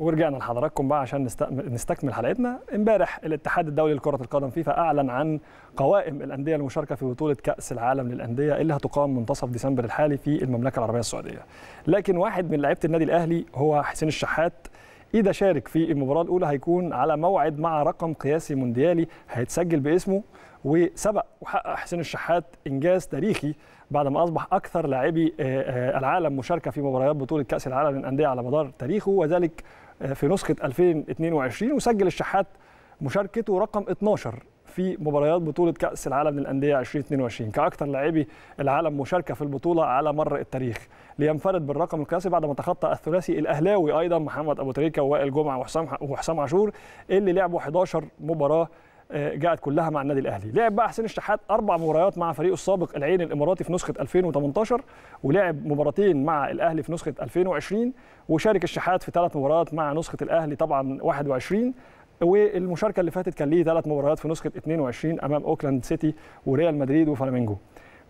ورجعنا لحضراتكم بقى عشان نستكمل حلقتنا امبارح الاتحاد الدولي لكره القدم فيفا اعلن عن قوائم الانديه المشاركه في بطوله كاس العالم للانديه اللي هتقام منتصف ديسمبر الحالي في المملكه العربيه السعوديه لكن واحد من لعيبه النادي الاهلي هو حسين الشحات اذا شارك في المباراه الاولى هيكون على موعد مع رقم قياسي مونديالي هيتسجل باسمه وسبق وحقق حسين الشحات انجاز تاريخي بعد ما اصبح اكثر لاعبي آه، آه، العالم مشاركه في مباريات بطوله كاس العالم للانديه على مدار تاريخه وذلك في نسخه 2022 وسجل الشحات مشاركته رقم 12 في مباريات بطوله كاس العالم للانديه 2022 كاكثر لاعبي العالم مشاركه في البطوله على مر التاريخ لينفرد بالرقم القياسي بعد ما تخطى الثلاثي الاهلاوي ايضا محمد ابو تريكه ووائل جمعه وحسام وحسام عاشور اللي لعبوا 11 مباراه جاءت كلها مع النادي الاهلي لعب بقى حسين الشحات اربع مباريات مع فريقه السابق العين الاماراتي في نسخه 2018 ولعب مباراتين مع الاهلي في نسخه 2020 وشارك الشحات في ثلاث مباريات مع نسخه الاهلي طبعا 21 والمشاركه اللي فاتت كان ليه ثلاث مباريات في نسخه 22 امام اوكلاند سيتي وريال مدريد وفلامينجو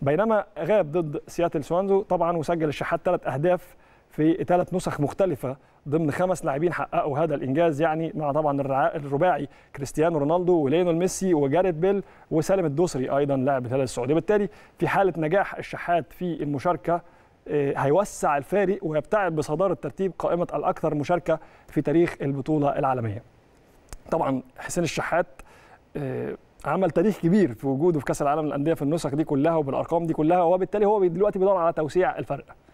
بينما غاب ضد سياتل سوانزو طبعا وسجل الشحات ثلاث اهداف في ثلاث نسخ مختلفة ضمن خمس لاعبين حققوا هذا الإنجاز يعني مع طبعا الرباعي كريستيانو رونالدو وليونيل ميسي وجاريت بيل وسالم الدوسري أيضا لاعب الهلال السعودي بالتالي في حالة نجاح الشحات في المشاركة آه، هيوسع الفارق ويبتعد بصدارة ترتيب قائمة الأكثر مشاركة في تاريخ البطولة العالمية طبعا حسين الشحات آه، عمل تاريخ كبير في وجوده في كاس العالم للانديه في النسخ دي كلها وبالارقام دي كلها وبالتالي هو دلوقتي بيدور على توسيع الفرق